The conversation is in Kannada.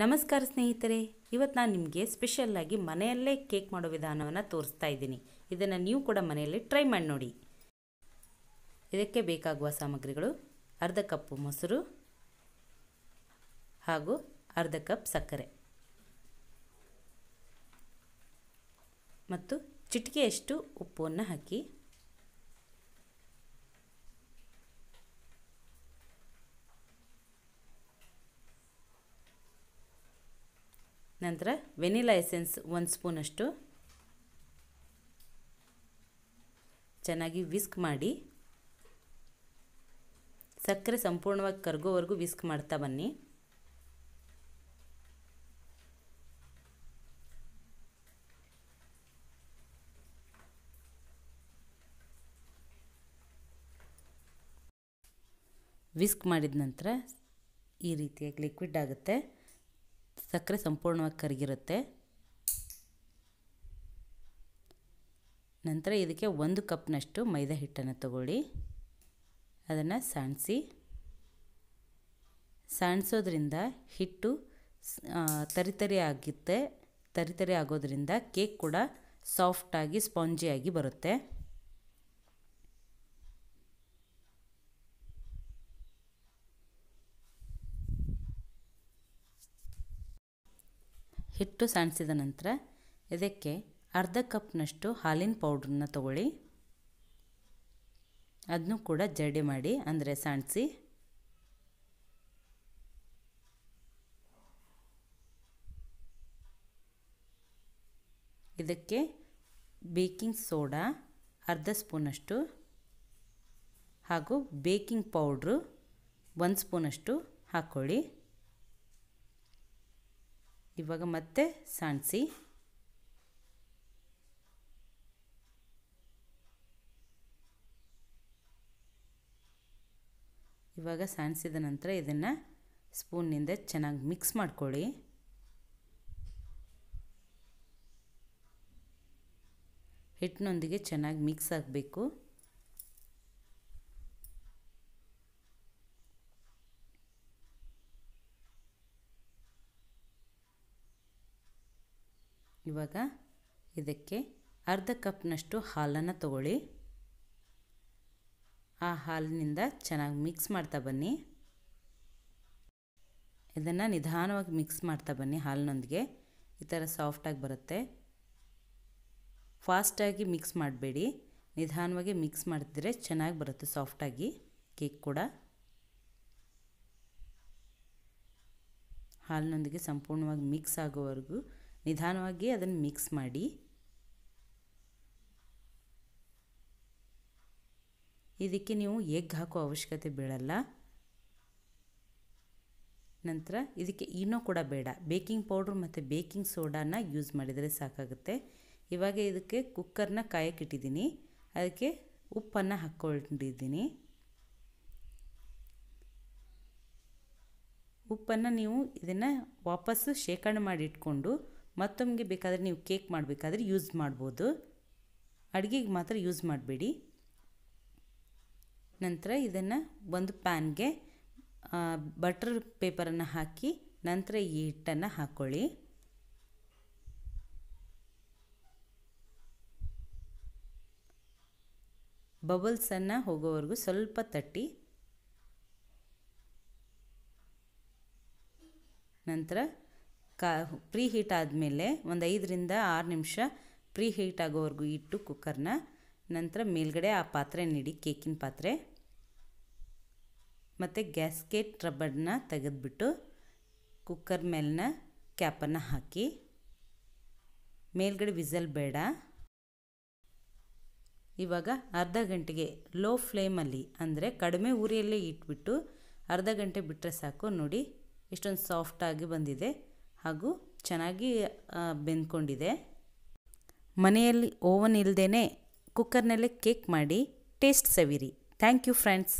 ನಮಸ್ಕಾರ ಸ್ನೇಹಿತರೆ ಇವತ್ತು ನಾನು ನಿಮಗೆ ಸ್ಪೆಷಲ್ಲಾಗಿ ಮನೆಯಲ್ಲೇ ಕೇಕ್ ಮಾಡೋ ವಿಧಾನವನ್ನು ತೋರಿಸ್ತಾ ಇದ್ದೀನಿ ಇದನ್ನು ನೀವು ಕೂಡ ಮನೆಯಲ್ಲಿ ಟ್ರೈ ಮಾಡಿ ನೋಡಿ ಇದಕ್ಕೆ ಬೇಕಾಗುವ ಸಾಮಗ್ರಿಗಳು ಅರ್ಧ ಕಪ್ ಮೊಸರು ಹಾಗೂ ಅರ್ಧ ಕಪ್ ಸಕ್ಕರೆ ಮತ್ತು ಚಿಟಿಕೆಯಷ್ಟು ಉಪ್ಪನ್ನು ಹಾಕಿ ನಂತರ ವೆನಿಲಾ ಎಸೆನ್ಸ್ ಒಂದು ಸ್ಪೂನಷ್ಟು ಚೆನ್ನಾಗಿ ವಿಸ್ಕ್ ಮಾಡಿ ಸಕ್ಕರೆ ಸಂಪೂರ್ಣವಾಗಿ ಕರಗೋವರೆಗೂ ವಿಸ್ಕ್ ಮಾಡ್ತಾ ಬನ್ನಿ ವಿಸ್ಕ್ ಮಾಡಿದ ನಂತರ ಈ ರೀತಿಯಾಗಿ ಲಿಕ್ವಿಡ್ ಆಗುತ್ತೆ ಸಕ್ಕರೆ ಸಂಪೂರ್ಣವಾಗಿ ಕರಗಿರುತ್ತೆ ನಂತರ ಇದಕ್ಕೆ ಒಂದು ಕಪ್ನಷ್ಟು ಮೈದಾ ಹಿಟ್ಟನ್ನು ತಗೊಳ್ಳಿ ಅದನ್ನು ಸಾಣಿಸಿ ಸಾಣಿಸೋದ್ರಿಂದ ಹಿಟ್ಟು ತರಿತರಿ ಆಗುತ್ತೆ ತರಿತರಿ ಆಗೋದ್ರಿಂದ ಕೇಕ್ ಕೂಡ ಸಾಫ್ಟಾಗಿ ಸ್ಪಾಂಜಿಯಾಗಿ ಬರುತ್ತೆ ಹಿಟ್ಟು ಸಾಣಿಸಿದ ನಂತರ ಇದಕ್ಕೆ ಅರ್ಧ ಕಪ್ನಷ್ಟು ಹಾಲಿನ ಪೌಡ್ರನ್ನ ತಗೊಳ್ಳಿ ಅದನ್ನು ಕೂಡ ಜಡಿ ಮಾಡಿ ಅಂದರೆ ಸಾಣಿಸಿ ಇದಕ್ಕೆ ಬೇಕಿಂಗ್ ಸೋಡಾ ಅರ್ಧ ಸ್ಪೂನಷ್ಟು ಹಾಗೂ ಬೇಕಿಂಗ್ ಪೌಡ್ರು ಒಂದು ಸ್ಪೂನಷ್ಟು ಹಾಕ್ಕೊಳ್ಳಿ ಇವಾಗ ಮತ್ತೆ ಸಾಣಿಸಿ ಇವಾಗ ಸಾಣಿಸಿದ ನಂತರ ಇದನ್ನು ಸ್ಪೂನ್ನಿಂದ ಚೆನ್ನಾಗಿ ಮಿಕ್ಸ್ ಮಾಡ್ಕೊಳ್ಳಿ ಹಿಟ್ಟಿನೊಂದಿಗೆ ಚೆನ್ನಾಗಿ ಮಿಕ್ಸ್ ಆಗಬೇಕು ಇವಾಗ ಇದಕ್ಕೆ ಅರ್ಧ ಕಪ್ನಷ್ಟು ಹಾಲನ್ನು ತಗೊಳ್ಳಿ ಆ ಹಾಲಿನಿಂದ ಚೆನ್ನಾಗಿ ಮಿಕ್ಸ್ ಮಾಡ್ತಾ ಬನ್ನಿ ಇದನ್ನು ನಿಧಾನವಾಗಿ ಮಿಕ್ಸ್ ಮಾಡ್ತಾ ಬನ್ನಿ ಹಾಲಿನೊಂದಿಗೆ ಈ ಥರ ಸಾಫ್ಟಾಗಿ ಬರುತ್ತೆ ಫಾಸ್ಟಾಗಿ ಮಿಕ್ಸ್ ಮಾಡಬೇಡಿ ನಿಧಾನವಾಗಿ ಮಿಕ್ಸ್ ಮಾಡ್ತಿದ್ರೆ ಚೆನ್ನಾಗಿ ಬರುತ್ತೆ ಸಾಫ್ಟಾಗಿ ಕೇಕ್ ಕೂಡ ಹಾಲಿನೊಂದಿಗೆ ಸಂಪೂರ್ಣವಾಗಿ ಮಿಕ್ಸ್ ಆಗೋವರೆಗೂ ನಿಧಾನವಾಗಿ ಅದನ್ನು ಮಿಕ್ಸ್ ಮಾಡಿ ಇದಕ್ಕೆ ನೀವು ಎಗ್ ಹಾಕೋ ಅವಶ್ಯಕತೆ ಬೀಳಲ್ಲ ನಂತರ ಇದಕ್ಕೆ ಇನ್ನೂ ಕೂಡ ಬೇಡ ಬೇಕಿಂಗ್ ಪೌಡ್ರ್ ಮತ್ತು ಬೇಕಿಂಗ್ ಸೋಡಾನ ಯೂಸ್ ಮಾಡಿದರೆ ಸಾಕಾಗುತ್ತೆ ಇವಾಗ ಇದಕ್ಕೆ ಕುಕ್ಕರ್ನ ಕಾಯಕ್ಕಿಟ್ಟಿದ್ದೀನಿ ಅದಕ್ಕೆ ಉಪ್ಪನ್ನು ಹಾಕ್ಕೊಂಡಿದ್ದೀನಿ ಉಪ್ಪನ್ನು ನೀವು ಇದನ್ನು ವಾಪಸ್ಸು ಶೇಖರಣೆ ಮಾಡಿ ಇಟ್ಕೊಂಡು ಮತ್ತೊಮ್ಗೆ ಬೇಕಾದರೆ ನೀವು ಕೇಕ್ ಮಾಡಬೇಕಾದ್ರೆ ಯೂಸ್ ಮಾಡ್ಬೋದು ಅಡುಗೆಗೆ ಮಾತ್ರ ಯೂಸ್ ಮಾಡಬೇಡಿ ನಂತರ ಇದನ್ನು ಒಂದು ಪ್ಯಾನ್ಗೆ ಬಟರ್ ಪೇಪರನ್ನು ಹಾಕಿ ನಂತರ ಈ ಹಿಟ್ಟನ್ನು ಹಾಕ್ಕೊಳ್ಳಿ ಬಬಲ್ಸನ್ನು ಹೋಗೋವರೆಗೂ ಸ್ವಲ್ಪ ತಟ್ಟಿ ನಂತರ ಕಾ ಪ್ರೀ ಹೀಟ್ ಆದಮೇಲೆ ಒಂದು ಐದರಿಂದ ಆರು ನಿಮಿಷ ಪ್ರೀ ಹೀಟ್ ಆಗೋವರೆಗೂ ಇಟ್ಟು ಕುಕ್ಕರ್ನ ನಂತರ ಮೇಲ್ಗಡೆ ಆ ಪಾತ್ರೆ ನೀಡಿ ಕೇಕಿನ ಪಾತ್ರೆ ಮತ್ತು ಗ್ಯಾಸ್ಕೆಟ್ ರಬ್ಬರ್ನ ತೆಗೆದುಬಿಟ್ಟು ಕುಕ್ಕರ್ ಮೇಲಿನ ಕ್ಯಾಪನ್ನು ಹಾಕಿ ಮೇಲ್ಗಡೆ ವಿಸಲ್ ಬೇಡ ಇವಾಗ ಅರ್ಧ ಗಂಟೆಗೆ ಲೋ ಫ್ಲೇಮಲ್ಲಿ ಅಂದರೆ ಕಡಿಮೆ ಊರಿಯಲ್ಲೇ ಇಟ್ಬಿಟ್ಟು ಅರ್ಧ ಗಂಟೆ ಬಿಟ್ಟರೆ ಸಾಕು ನೋಡಿ ಎಷ್ಟೊಂದು ಸಾಫ್ಟಾಗಿ ಬಂದಿದೆ ಹಾಗೂ ಚೆನ್ನಾಗಿ ಬೆಂದ್ಕೊಂಡಿದೆ ಮನೆಯಲ್ಲಿ ಓವನ್ ಇಲ್ಲದೇ ಕುಕ್ಕರ್ನಲ್ಲೇ ಕೇಕ್ ಮಾಡಿ ಟೇಸ್ಟ್ ಸವಿರಿ ಥ್ಯಾಂಕ್ ಯು ಫ್ರೆಂಡ್ಸ್